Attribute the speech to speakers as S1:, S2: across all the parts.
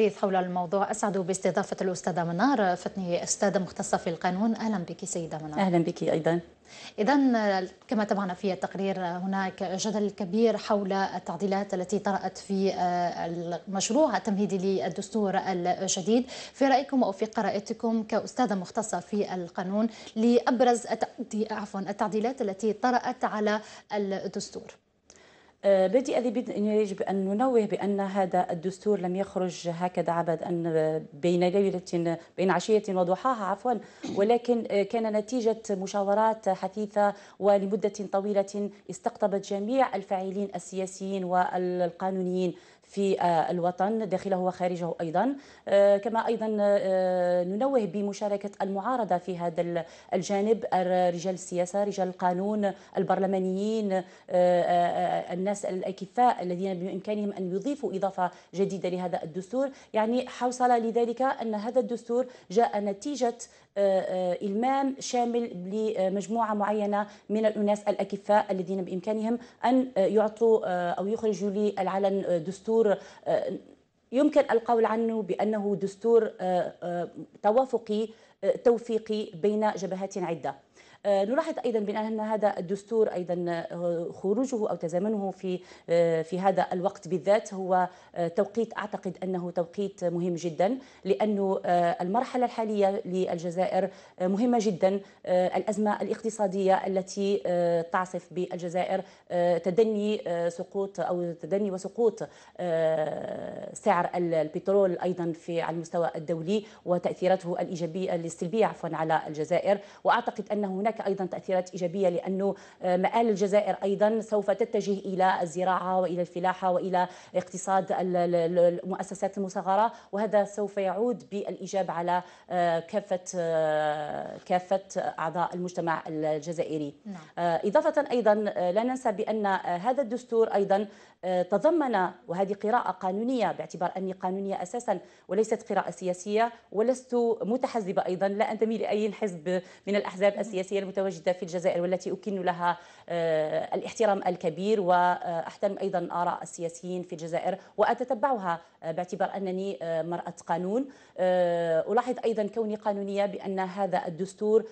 S1: حديث حول الموضوع اسعد باستضافه الاستاذه منار فتني استاذه مختصه في القانون اهلا بك سيده منار اهلا بك ايضا اذا كما تابعنا في التقرير هناك جدل كبير حول التعديلات التي طرات في آه، المشروع التمهيدي للدستور الجديد في رايكم او في قراءتكم كاستاذه مختصه في القانون لابرز عفوا التعديلات التي طرات على الدستور
S2: آه، بدي أن يجب أن ننوه بأن هذا الدستور لم يخرج هكذا عبد أن بين ليلة بين عشية وضحاها عفوا ولكن آه، كان نتيجة مشاورات حثيثة ولمدة طويلة استقطبت جميع الفاعلين السياسيين والقانونيين في آه، الوطن داخله وخارجه ايضا آه، كما ايضا آه، ننوه بمشاركه المعارضه في هذا الجانب رجال السياسه رجال القانون البرلمانيين الناس الاكفاء الذين بامكانهم ان يضيفوا اضافه جديده لهذا الدستور يعني حوصله لذلك ان هذا الدستور جاء نتيجه آه، آه، إلمام شامل لمجموعة معينة من الأناس الأكفاء الذين بإمكانهم أن آه، يعطوا أو يخرجوا للعلن دستور يمكن القول عنه بأنه دستور توافقي توفيقي بين جبهات عدة آه، نلاحظ ايضا بان هذا الدستور ايضا آه، خروجه او تزامنه في آه، في هذا الوقت بالذات هو توقيت اعتقد انه توقيت مهم جدا لانه المرحله الحاليه للجزائر مهمه جدا الازمه الاقتصاديه التي تعصف بالجزائر تدني سقوط او تدني وسقوط سعر البترول ايضا في على المستوى الدولي وتاثيراته الايجابيه السلبيه عفوا على الجزائر واعتقد ان هناك هناك ايضا تاثيرات ايجابيه لانه آه، مآل الجزائر ايضا سوف تتجه الى الزراعه والى الفلاحه والى اقتصاد المؤسسات المصغره وهذا سوف يعود بالايجاب على آه، كافه آه، كافه اعضاء المجتمع الجزائري. نعم. اضافه ايضا لا ننسى بان هذا الدستور ايضا آه، تضمن وهذه قراءة قانونية باعتبار أني قانونية أساسا وليست قراءة سياسية ولست متحزبة أيضا لا أنتمي لأي حزب من الأحزاب السياسية المتواجدة في الجزائر والتي أكن لها آه، الاحترام الكبير وأحترم أيضا آراء السياسيين في الجزائر وأتتبعها آه، باعتبار أنني مرأة قانون ألاحظ أيضا كوني قانونية بأن هذا الدستور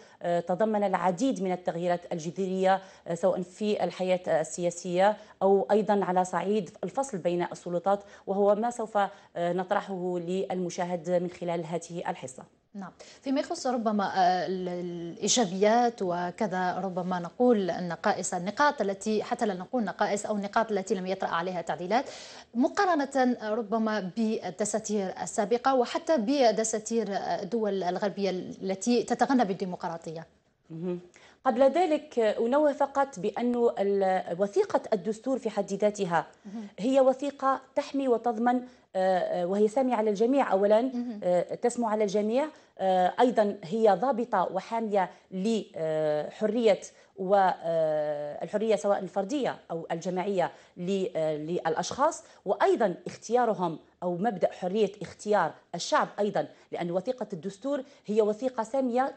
S2: تضمن العديد من التغييرات الجذرية سواء في الحياة السياسية أو أيضا على صعيد صعيد الفصل بين السلطات وهو ما سوف آه، نطرحه للمشاهد من خلال هذه الحصه
S1: نعم فيما يخص ربما آه، الإيجابيات وكذا ربما نقول النقائص النقاط التي حتى لا نقول نقائص أو النقاط التي لم يطرأ عليها تعديلات مقارنة آه، ربما بالدساتير السابقة وحتى بدساتير الدول الغربية التي تتغنى بالديمقراطية
S2: قبل ذلك أنوه فقط بأن وثيقة الدستور في حد ذاتها هي وثيقة تحمي وتضمن آه، آه، وهي سامعة الجميع أولا آه، تسمع الجميع أيضا هي ضابطة وحامية لحرية والحريه سواء الفرديه او الجماعيه للاشخاص وايضا اختيارهم او مبدا حريه اختيار الشعب ايضا لان وثيقه الدستور هي وثيقه ساميه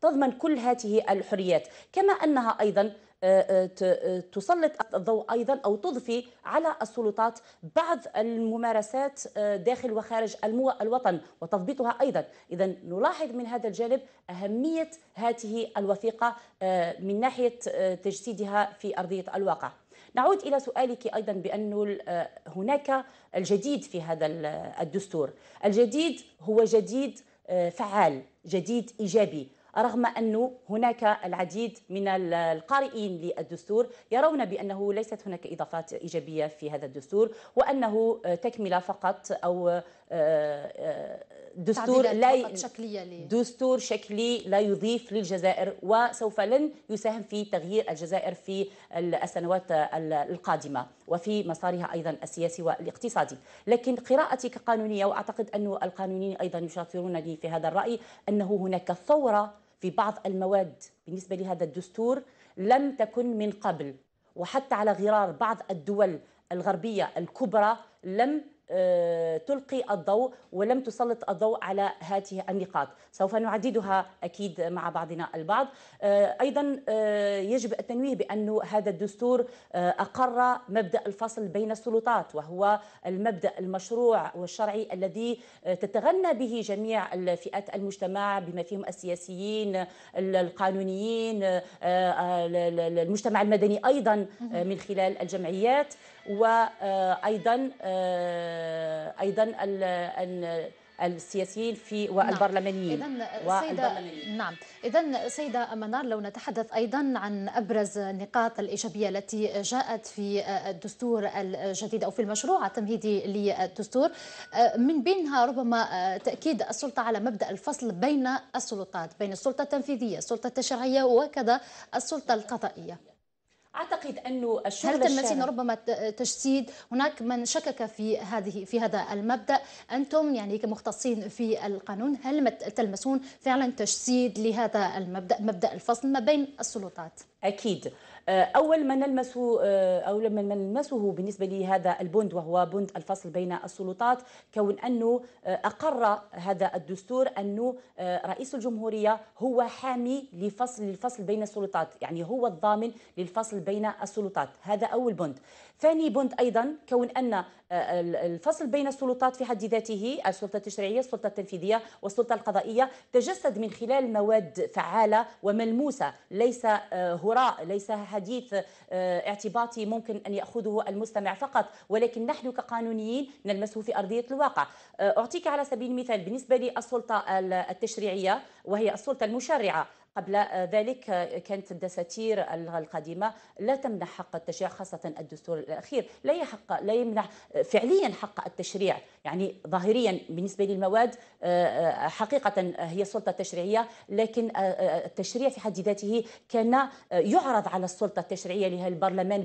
S2: تضمن كل هذه الحريات كما انها ايضا آه، آه، آه، تسلط الضوء ايضا او تضفي على السلطات بعض الممارسات داخل وخارج الوطن وتضبيطها ايضا اذا نلاحظ من هذا الجانب اهميه هذه الوثيقه من ناحيه تجسيدها في ارضيه الواقع نعود الى سؤالك ايضا بان هناك الجديد في هذا الدستور الجديد هو جديد فعال جديد ايجابي رغم أنه هناك العديد من القارئين للدستور يرون بأنه ليست هناك إضافات إيجابية في هذا الدستور وأنه آه، تكملة فقط أو آه، آه، دستور لا
S1: شكلية
S2: دستور شكلي لا يضيف للجزائر وسوف لن يساهم في تغيير الجزائر في السنوات القادمة وفي مسارها أيضا السياسي والاقتصادي لكن قراءتي كقانونية وأعتقد أن القانونيين أيضا يشاطرونني في هذا الرأي أنه هناك ثورة في بعض المواد بالنسبة لهذا الدستور لم تكن من قبل وحتى على غرار بعض الدول الغربية الكبرى لم آه، تلقي الضوء ولم تسلط الضوء على هذه النقاط سوف نعددها أكيد مع بعضنا البعض آه، أيضا آه، يجب التنويه بأن هذا الدستور أقر مبدأ الفصل بين السلطات وهو المبدأ المشروع والشرعي الذي تتغنى به جميع الفئات المجتمع بما فيهم السياسيين القانونيين المجتمع المدني أيضا من خلال الجمعيات وأيضا آه، ايضا السياسيين في نعم. والبرلمانيين نعم. والبرلمانيين نعم اذا
S1: سيده منار لو نتحدث ايضا عن ابرز النقاط الايجابيه التي جاءت في آه، الدستور الجديد او في المشروع التمهيدي للدستور آه، من بينها ربما تاكيد السلطه على مبدا الفصل بين السلطات بين السلطه التنفيذيه السلطه التشريعيه وكذا السلطه القضائيه
S2: اعتقد انه الشغل هل تمتين ربما
S1: تجسيد هناك من شكك في هذه في هذا المبدا انتم يعني كمختصين في القانون هل تلمسون فعلا تجسيد لهذا المبدا
S2: مبدا الفصل ما بين السلطات اكيد آه، آه، أول ما نلمسه أو لما نلمسه بالنسبة لهذا البند وهو بند الفصل بين السلطات كون أنه آه، أقر هذا الدستور أنه رئيس الجمهورية هو حامي لفصل الفصل بين السلطات يعني هو الضامن للفصل بين السلطات هذا أول بند ثاني بند أيضا كون أن الفصل بين السلطات في حد ذاته السلطة التشريعية السلطة التنفيذية والسلطة القضائية تجسد من خلال مواد فعالة وملموسة ليس هراء ليس حديث آه، اعتباطي ممكن أن يأخذه المستمع فقط ولكن نحن كقانونيين نلمسه في أرضية الواقع آه، أعطيك على سبيل المثال بالنسبة للسلطة التشريعية وهي السلطة المشرعة قبل ذلك كانت الدساتير القديمه لا تمنح حق التشريع خاصه الدستور الاخير لا يحق لا يمنح فعليا حق التشريع يعني ظاهريا بالنسبه للمواد آه، آه، حقيقه هي سلطه تشريعيه لكن آه، التشريع في حد ذاته كان يعرض على السلطه التشريعيه لها البرلمان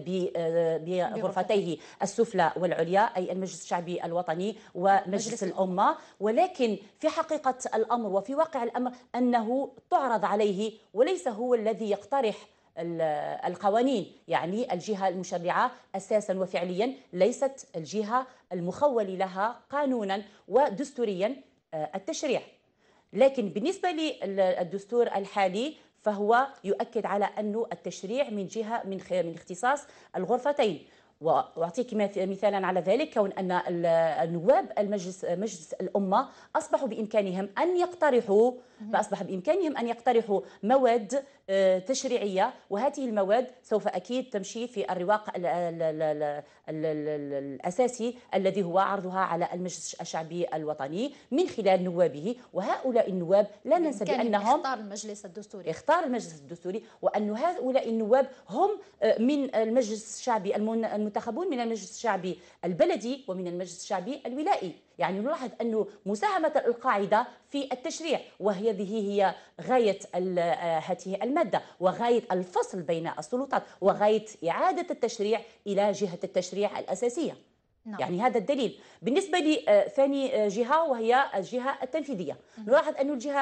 S2: بغرفتيه السفلى والعليا اي المجلس الشعبي الوطني ومجلس الامه ولكن في حقيقه الامر وفي واقع الامر انه تعرض عليه بنفسه وليس هو الذي يقترح القوانين يعني الجهة المشرعة أساسا وفعليا ليست الجهة المخول لها قانونا ودستوريا آه، التشريع لكن بالنسبة للدستور الحالي فهو يؤكد على أن التشريع من جهة من, من اختصاص الغرفتين واعطيك مثالا على ذلك كون ان النواب المجلس مجلس الامه اصبحوا بامكانهم ان يقترحوا فاصبح بامكانهم ان يقترحوا مواد آه، تشريعيه وهذه المواد سوف اكيد تمشي في الرواق الاساسي الذي هو عرضها على المجلس الشعبي الوطني من خلال نوابه وهؤلاء النواب لا ننسى بانهم اختار المجلس الدستوري اختار المجلس الدستوري وان هؤلاء النواب هم آه، من المجلس الشعبي المن المنتخبون من المجلس الشعبي البلدي ومن المجلس الشعبي الولائي يعني نلاحظ أنه مساهمة القاعدة في التشريع وهذه هي غاية آه، هذه المادة وغاية الفصل بين السلطات وغاية إعادة التشريع إلى جهة التشريع الأساسية نعم. يعني هذا الدليل بالنسبة لثاني آه، آه، جهة وهي الجهة التنفيذية نلاحظ أن الجهة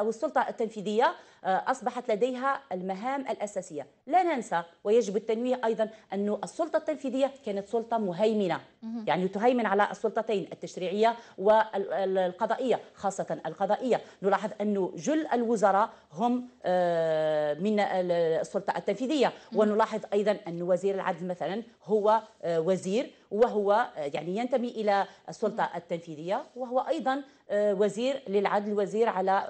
S2: أو السلطة التنفيذية آه، أصبحت لديها المهام الأساسية لا ننسى ويجب التنويه أيضا أن السلطة التنفيذية كانت سلطة مهيمنة يعني تهيمن على السلطتين التشريعية والقضائية خاصة القضائية نلاحظ أن جل الوزراء هم آه، من السلطة التنفيذية ونلاحظ أيضا أن وزير العدل مثلا هو آه، وزير وهو يعني ينتمي إلى السلطة التنفيذية وهو أيضا آه، وزير للعدل وزير على آه،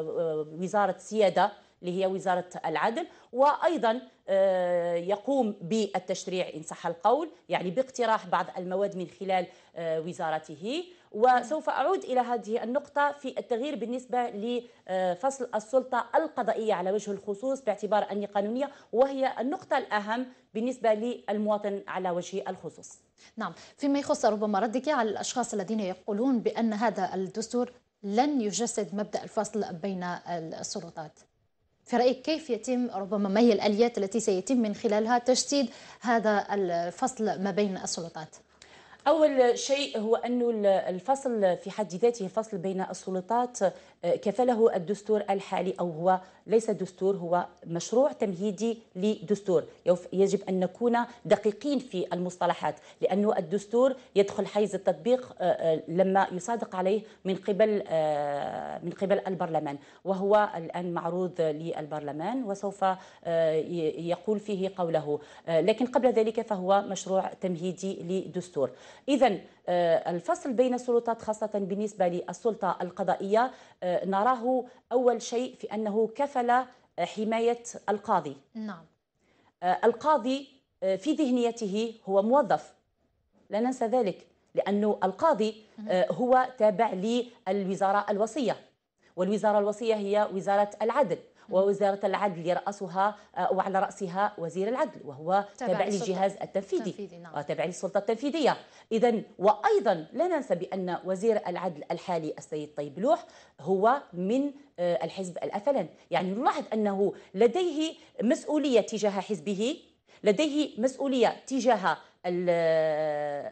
S2: آه، وزاره السياده اللي هي وزارة العدل وأيضا آه، يقوم بالتشريع إن صح القول يعني باقتراح بعض المواد من خلال آه، وزارته وسوف أعود إلى هذه النقطة في التغيير بالنسبة لفصل آه، السلطة القضائية على وجه الخصوص باعتبار أني قانونية وهي النقطة الأهم بالنسبة للمواطن على وجه الخصوص
S1: نعم فيما يخص ربما ردك على الأشخاص الذين يقولون بأن هذا الدستور لن يجسد مبدأ الفصل بين السلطات في رأيك كيف يتم ربما ما هي الآليات التي سيتم من خلالها تجسيد هذا الفصل ما بين السلطات؟
S2: أول شيء هو أن الفصل في حد ذاته فصل بين السلطات آه، كفله الدستور الحالي أو هو ليس دستور هو مشروع تمهيدي لدستور يجب أن نكون دقيقين في المصطلحات لأن الدستور يدخل حيز التطبيق آه، آه، لما يصادق عليه من قبل آه، من قبل البرلمان وهو الآن معروض للبرلمان وسوف يقول فيه قوله لكن قبل ذلك فهو مشروع تمهيدي لدستور إذا آه، الفصل بين السلطات خاصة بالنسبة للسلطة القضائية آه، نراه أول شيء في أنه كفل آه، حماية القاضي نعم القاضي في ذهنيته هو موظف لا ننسى ذلك لأنه القاضي هو تابع للوزارة الوصية والوزارة الوصية هي وزارة العدل ووزارة العدل يرأسها آه، وعلى رأسها وزير العدل وهو تابع للجهاز التنفيذي تابع نعم. آه، للسلطة التنفيذية إذا وأيضا لا ننسى بأن وزير العدل الحالي السيد طيب لوح هو من آه، الحزب الأفلن يعني نلاحظ أنه لديه مسؤولية تجاه حزبه لديه مسؤولية تجاه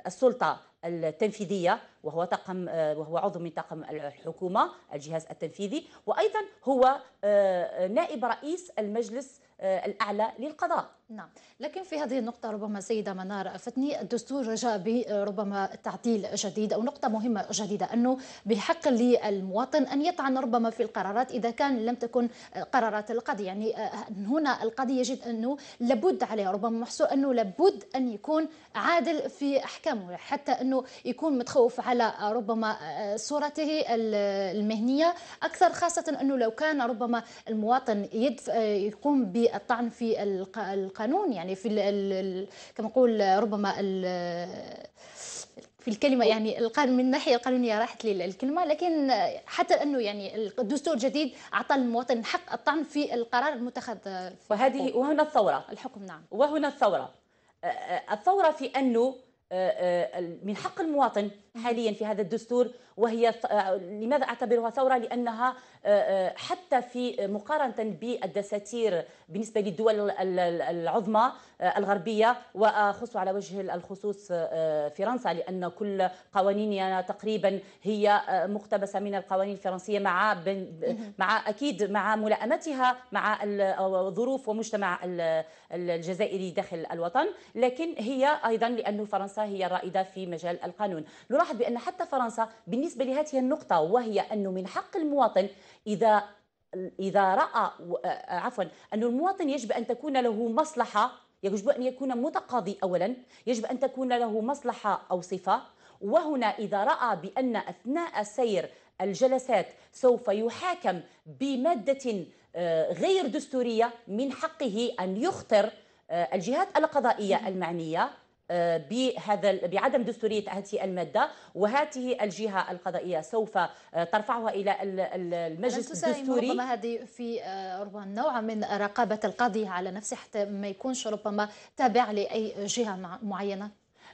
S2: السلطة التنفيذيه وهو طاقم آه، وهو عضو من طاقم الحكومه الجهاز التنفيذي وايضا هو آه، نائب رئيس المجلس آه، الاعلى للقضاء
S1: نعم لكن في هذه النقطة ربما سيدة منار أفتني الدستور رجاء ربما تعديل جديد أو نقطة مهمة جديدة أنه بحق للمواطن أن يطعن ربما في القرارات إذا كان لم تكن آه، قرارات القاضي يعني آه، آه، هنا القاضي يجد أنه لابد عليه ربما محسوب أنه لابد أن يكون عادل في أحكامه حتى أنه يكون متخوف على ربما صورته المهنية أكثر خاصة أنه لو كان ربما المواطن يدف يقوم بالطعن في القرارات القانون يعني في ال كما نقول ربما ال في الكلمة يعني القانون من الناحية القانونية راحت لي الكلمة لكن حتى أنه يعني الدستور الجديد أعطى للمواطن حق الطعن في القرار المتخذ وهذه
S2: وهنا الثورة الحكم نعم وهنا الثورة الثورة في أنه آه، آه، من حق المواطن حاليا في هذا الدستور وهي آه، لماذا اعتبرها ثوره؟ لانها حتى في مقارنه بالدساتير بالنسبه للدول العظمى الغربية وأخص على وجه الخصوص آه، فرنسا لأن كل قوانيننا تقريبا هي آه، مقتبسة من القوانين الفرنسية مع مع أكيد مع ملائمتها مع الظروف آه، ومجتمع الجزائري داخل الوطن لكن هي أيضا لأن فرنسا هي الرائدة في مجال القانون نلاحظ بأن حتى فرنسا بالنسبة لهذه النقطة وهي أنه من حق المواطن إذا إذا رأى عفوا أن المواطن يجب أن تكون له مصلحة يجب أن يكون متقاضي أولا يجب أن تكون له مصلحة أو صفة وهنا إذا رأى بأن أثناء سير الجلسات سوف يحاكم بمادة آه، غير دستورية من حقه أن يخطر آه، الجهات القضائية المعنية بهذا بعدم دستوريه هذه الماده وهذه الجهه القضائيه سوف آه، ترفعها الى المجلس الدستوري ربما
S1: هذه في آه، ربما نوع من رقابه القاضي على نفسه حتى ما يكونش ربما تابع لاي جهه معينه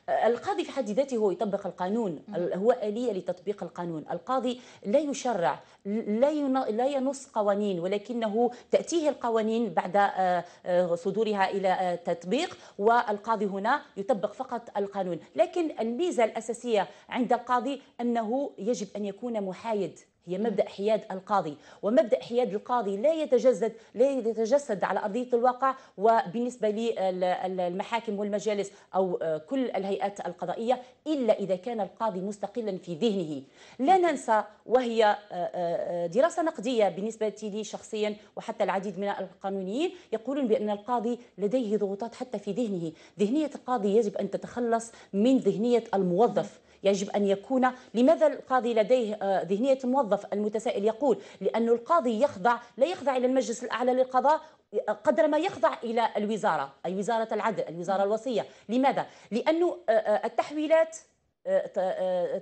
S2: القاضي في حد ذاته هو يطبق القانون هو آلية لتطبيق القانون القاضي لا يشرع لا لا ينص قوانين ولكنه تأتيه القوانين بعد آه، آه، صدورها إلى آه، تطبيق والقاضي هنا يطبق فقط القانون لكن الميزة الأساسية عند القاضي أنه يجب أن يكون محايد هي مبدا حياد القاضي ومبدا حياد القاضي لا يتجسد لا يتجسد على ارضيه الواقع وبالنسبه للمحاكم والمجالس او آه، كل الهيئات القضائيه الا اذا كان القاضي مستقلا في ذهنه لا ننسى وهي آه، آه، دراسه نقديه بالنسبه لي شخصيا وحتى العديد من القانونيين يقولون بان القاضي لديه ضغوطات حتى في ذهنه ذهنيه القاضي يجب ان تتخلص من ذهنيه الموظف يجب أن يكون لماذا القاضي لديه آه، ذهنية الموظف المتسائل يقول لأن القاضي يخضع لا يخضع إلى المجلس الأعلى للقضاء آه، قدر ما يخضع إلى الوزارة أي وزارة العدل الوزارة الوصية لماذا؟ لأن آه، التحويلات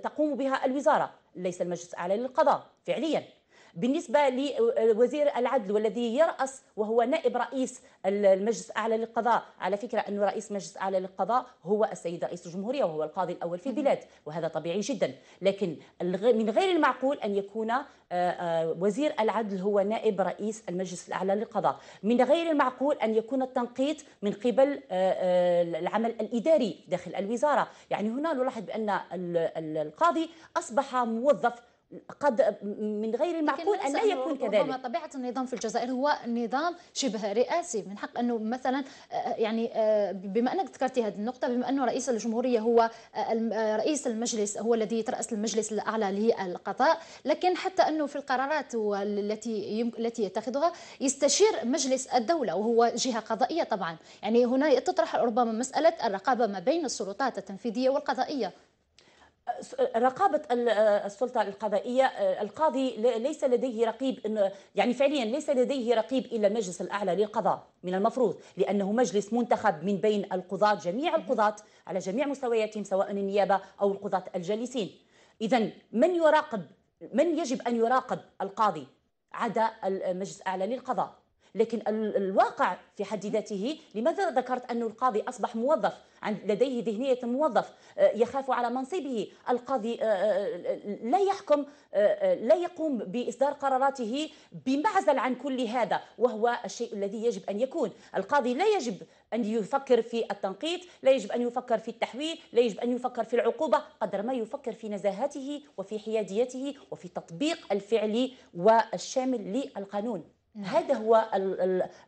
S2: تقوم بها الوزارة ليس المجلس الأعلى للقضاء فعليا بالنسبة لوزير العدل والذي يرأس وهو نائب رئيس المجلس الأعلى للقضاء على فكرة أن رئيس المجلس الأعلى للقضاء هو السيد رئيس الجمهورية وهو القاضي الأول في البلاد وهذا طبيعي جدا لكن من غير المعقول أن يكون آه، آه، وزير العدل هو نائب رئيس المجلس الأعلى للقضاء من غير المعقول أن يكون التنقيط من قبل آه، العمل الإداري داخل الوزارة يعني هنا نلاحظ بأن القاضي أصبح موظف قد من غير المعقول ان لا يكون كذلك ربما
S1: طبيعه النظام في الجزائر هو نظام شبه رئاسي من حق انه مثلا آه، آه، يعني آه، بما انك ذكرتي هذه النقطه بما انه رئيس الجمهوريه هو رئيس المجلس هو الذي يتراس المجلس الاعلى للقضاء لكن حتى انه في القرارات التي التي يتخذها يستشير مجلس الدوله وهو جهه قضائيه طبعا يعني هنا تطرح ربما مساله الرقابه ما بين السلطات التنفيذيه والقضائيه
S2: رقابة آه، السلطة القضائية آه، القاضي ليس لديه رقيب يعني فعليا ليس لديه رقيب إلا المجلس الأعلى للقضاء من المفروض لأنه مجلس منتخب من بين القضاة جميع القضاة على جميع مستوياتهم سواء النيابة أو القضاة الجالسين إذا من يراقب من يجب أن يراقب القاضي عدا المجلس الأعلى للقضاء لكن الواقع في حد ذاته لماذا ذكرت أن القاضي أصبح موظف لديه ذهنية موظف آه، يخاف على منصبه القاضي آه، آه، لا يحكم لا يقوم بإصدار قراراته بمعزل عن كل هذا وهو الشيء الذي يجب أن يكون القاضي لا يجب أن يفكر في التنقيط لا يجب أن يفكر في التحويل لا يجب أن يفكر في العقوبة قدر ما يفكر في نزاهته وفي حياديته وفي تطبيق الفعلي والشامل للقانون نعم. هذا هو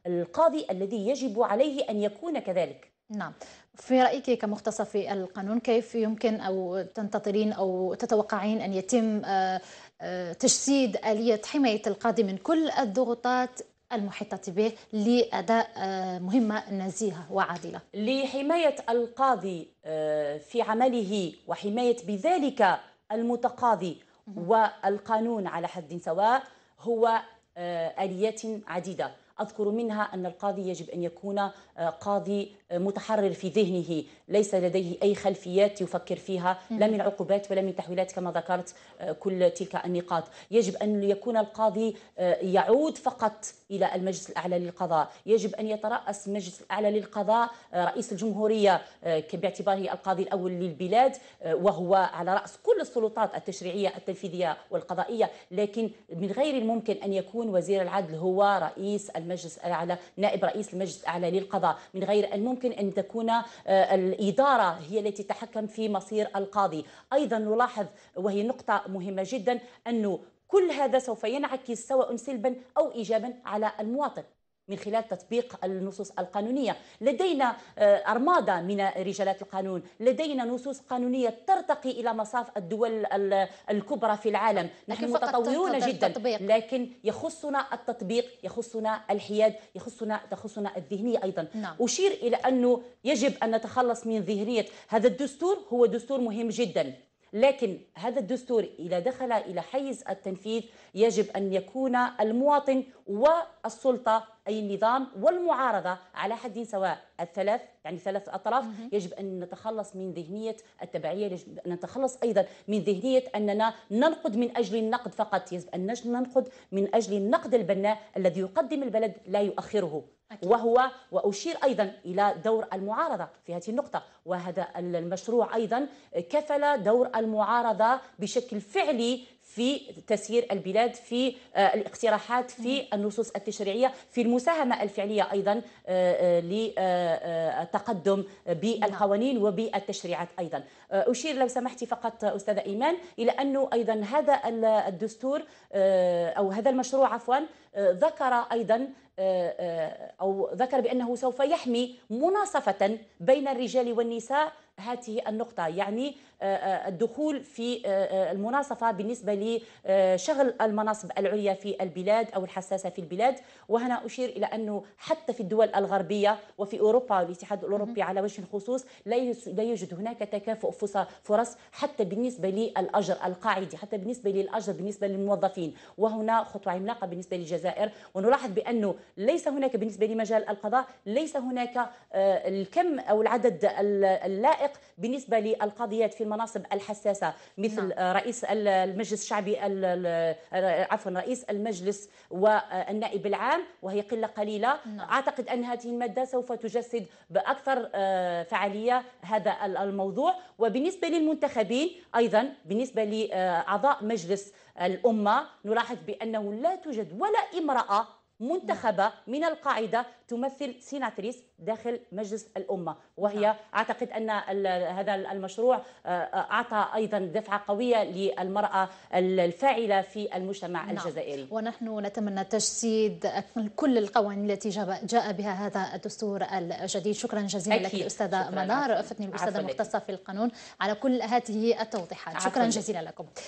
S2: القاضي الذي يجب عليه أن يكون كذلك نعم في رأيك كمختصة
S1: في القانون كيف يمكن أو تنتظرين أو تتوقعين أن يتم آه، آه، تجسيد آلية حماية القاضي من كل الضغوطات المحيطة به لأداء آه، مهمة نزيهة
S2: وعادلة لحماية القاضي في عمله وحماية بذلك المتقاضي والقانون على حد سواء هو آليات عديدة أذكر منها أن القاضي يجب أن يكون قاضي متحرر في ذهنه ليس لديه أي خلفيات يفكر فيها لا من عقوبات ولا من تحويلات كما ذكرت آه، كل تلك النقاط يجب أن يكون القاضي آه، يعود فقط إلى المجلس الأعلى للقضاء يجب أن يترأس المجلس الأعلى للقضاء آه، رئيس الجمهورية باعتباره القاضي الأول للبلاد وهو على رأس كل السلطات التشريعية التنفيذية والقضائية لكن من غير الممكن أن يكون وزير العدل هو رئيس المجلس الأعلى نائب رئيس المجلس الأعلى للقضاء من غير الممكن يمكن أن تكون آه، الإدارة هي التي تتحكم في مصير القاضي أيضا نلاحظ وهي نقطة مهمة جدا أنه كل هذا سوف ينعكس سواء سلبا أو إيجابا على المواطن من خلال تطبيق النصوص القانونية لدينا آه، أرمادة من رجالات القانون لدينا نصوص قانونية ترتقي إلى مصاف الدول الكبرى في العالم نحن متطورون جدا التطبيق. لكن يخصنا التطبيق يخصنا الحياد يخصنا تخصنا الذهنية أيضا نعم. أشير إلى أنه يجب أن نتخلص من ذهنية هذا الدستور هو دستور مهم جدا لكن هذا الدستور إذا دخل إلى حيز التنفيذ يجب أن يكون المواطن والسلطة أي النظام والمعارضة على حد سواء الثلاث يعني ثلاث أطراف يجب أن نتخلص من ذهنية التبعية يجب أن نتخلص أيضا من ذهنية أننا ننقد من أجل النقد فقط يجب أن ننقد من أجل النقد البناء الذي يقدم البلد لا يؤخره أكيد. وهو وأشير أيضا إلى دور المعارضة في هذه النقطة وهذا المشروع أيضا كفل دور المعارضة بشكل فعلي في تسيير البلاد في آه، الاقتراحات في النصوص التشريعيه في المساهمه الفعليه ايضا آه، آه، للتقدم بالقوانين نعم. وبالتشريعات ايضا اشير لو سمحتي فقط استاذه ايمان الى انه ايضا هذا الدستور او هذا المشروع عفوا ذكر ايضا او ذكر بانه سوف يحمي مناصفه بين الرجال والنساء هذه النقطة يعني آه، آه، الدخول في آه، المناصفة بالنسبة لشغل المناصب العليا في البلاد أو الحساسة في البلاد وهنا أشير إلى أنه حتى في الدول الغربية وفي أوروبا والاتحاد الأوروبي على وجه الخصوص لا يوجد هناك تكافؤ فرص حتى بالنسبة للأجر القاعدي حتى بالنسبة للأجر بالنسبة للموظفين وهنا خطوة عملاقة بالنسبة للجزائر ونلاحظ بأنه ليس هناك بالنسبة لمجال القضاء ليس هناك الكم أو العدد اللائق التطبيق بالنسبه للقاضيات في المناصب الحساسه مثل نعم. آه، رئيس المجلس الشعبي آه، عفوا رئيس المجلس والنائب العام وهي قله قليله نعم. اعتقد ان هذه الماده سوف تجسد باكثر آه، فعاليه هذا الموضوع وبالنسبه للمنتخبين ايضا بالنسبه لاعضاء مجلس الامه نلاحظ بانه لا توجد ولا امراه منتخبة من القاعدة تمثل سيناتريس داخل مجلس الأمة وهي نعم. أعتقد أن هذا المشروع آه، آه، أعطى أيضا دفعة قوية للمرأة الفاعلة في المجتمع نعم. الجزائري
S1: ونحن نتمنى تجسيد كل القوانين التي جاء بها هذا الدستور الجديد شكرا جزيلا أكيد. لك الأستاذة منار فتني الأستاذة المختصة في القانون على كل هذه التوضيحات شكرا جزيلا لكم